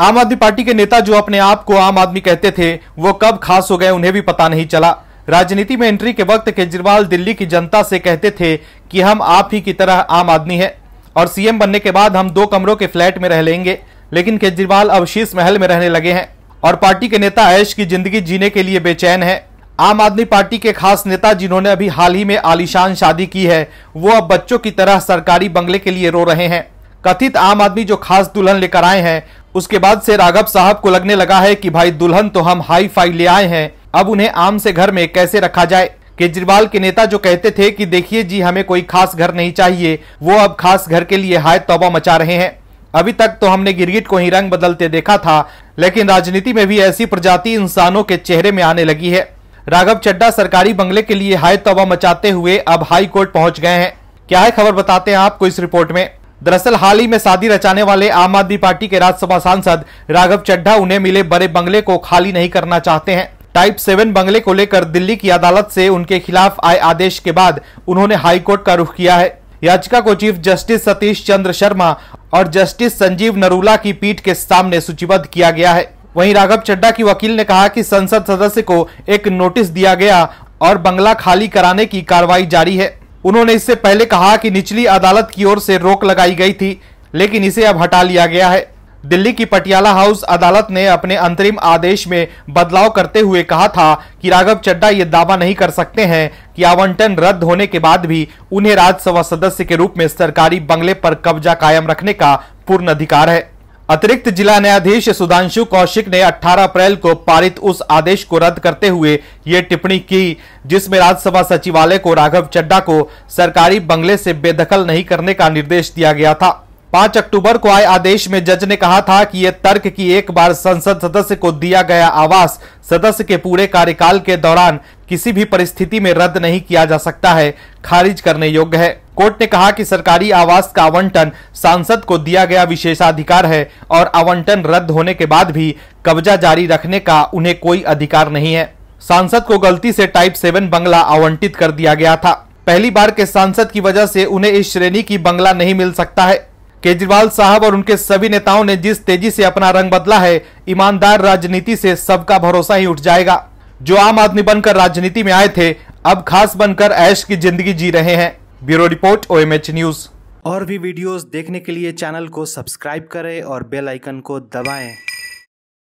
आम आदमी पार्टी के नेता जो अपने आप को आम आदमी कहते थे वो कब खास हो गए उन्हें भी पता नहीं चला राजनीति में एंट्री के वक्त केजरीवाल दिल्ली की जनता से कहते थे कि हम आप ही की तरह आम आदमी है और सीएम बनने के बाद हम दो कमरों के फ्लैट में रह लेंगे लेकिन केजरीवाल अब शीस महल में रहने लगे हैं और पार्टी के नेता ऐश की जिंदगी जीने के लिए बेचैन है आम आदमी पार्टी के खास नेता जिन्होंने अभी हाल ही में आलिशान शादी की है वो अब बच्चों की तरह सरकारी बंगले के लिए रो रहे हैं कथित आम आदमी जो खास दुल्हन लेकर आए हैं उसके बाद से राघव साहब को लगने लगा है कि भाई दुल्हन तो हम हाई फाई ले आए हैं अब उन्हें आम से घर में कैसे रखा जाए केजरीवाल के नेता जो कहते थे कि देखिए जी हमें कोई खास घर नहीं चाहिए वो अब खास घर के लिए हाय तौबा मचा रहे हैं अभी तक तो हमने गिरगिट को ही रंग बदलते देखा था लेकिन राजनीति में भी ऐसी प्रजाति इंसानों के चेहरे में आने लगी है राघव चड्डा सरकारी बंगले के लिए हाय तौबा मचाते हुए अब हाई कोर्ट पहुंच गए हैं क्या है खबर बताते हैं आपको इस रिपोर्ट में दरअसल हाल ही में शादी रचाने वाले आम आदमी पार्टी के राज्यसभा सांसद राघव चड्ढा उन्हें मिले बड़े बंगले को खाली नहीं करना चाहते हैं टाइप सेवन बंगले को लेकर दिल्ली की अदालत से उनके खिलाफ आए आदेश के बाद उन्होंने हाईकोर्ट का रुख किया है याचिका को चीफ जस्टिस सतीश चंद्र शर्मा और जस्टिस संजीव नरूला की पीठ के सामने सूचीबद्ध किया गया है वहीं राघव चड्डा की वकील ने कहा कि संसद सदस्य को एक नोटिस दिया गया और बंगला खाली कराने की कार्रवाई जारी है उन्होंने इससे पहले कहा कि निचली अदालत की ओर से रोक लगाई गई थी लेकिन इसे अब हटा लिया गया है दिल्ली की पटियाला हाउस अदालत ने अपने अंतरिम आदेश में बदलाव करते हुए कहा था कि राघव चड्डा ये दावा नहीं कर सकते हैं कि आवंटन रद्द होने के बाद भी उन्हें राज्यसभा सदस्य के रूप में सरकारी बंगले पर कब्जा कायम रखने का पूर्ण अधिकार है अतिरिक्त जिला न्यायाधीश सुधांशु कौशिक ने 18 अप्रैल को पारित उस आदेश को रद्द करते हुए ये टिप्पणी की जिसमें राज्यसभा सचिवालय को राघव चड्डा को सरकारी बंगले से बेदखल नहीं करने का निर्देश दिया गया था 5 अक्टूबर को आए आदेश में जज ने कहा था कि यह तर्क की एक बार संसद सदस्य को दिया गया आवास सदस्य के पूरे कार्यकाल के दौरान किसी भी परिस्थिति में रद्द नहीं किया जा सकता है खारिज करने योग्य है कोर्ट ने कहा कि सरकारी आवास का आवंटन सांसद को दिया गया विशेषाधिकार है और आवंटन रद्द होने के बाद भी कब्जा जारी रखने का उन्हें कोई अधिकार नहीं है सांसद को गलती से टाइप सेवन बंगला आवंटित कर दिया गया था पहली बार के सांसद की वजह से उन्हें इस श्रेणी की बंगला नहीं मिल सकता है केजरीवाल साहब और उनके सभी नेताओं ने जिस तेजी से अपना रंग बदला है ईमानदार राजनीति से सबका भरोसा ही उठ जाएगा जो आम आदमी बनकर राजनीति में आए थे अब खास बनकर ऐश की जिंदगी जी रहे हैं ब्यूरो रिपोर्ट ओ न्यूज और भी वीडियोस देखने के लिए चैनल को सब्सक्राइब करें और बेल आइकन को दबाएं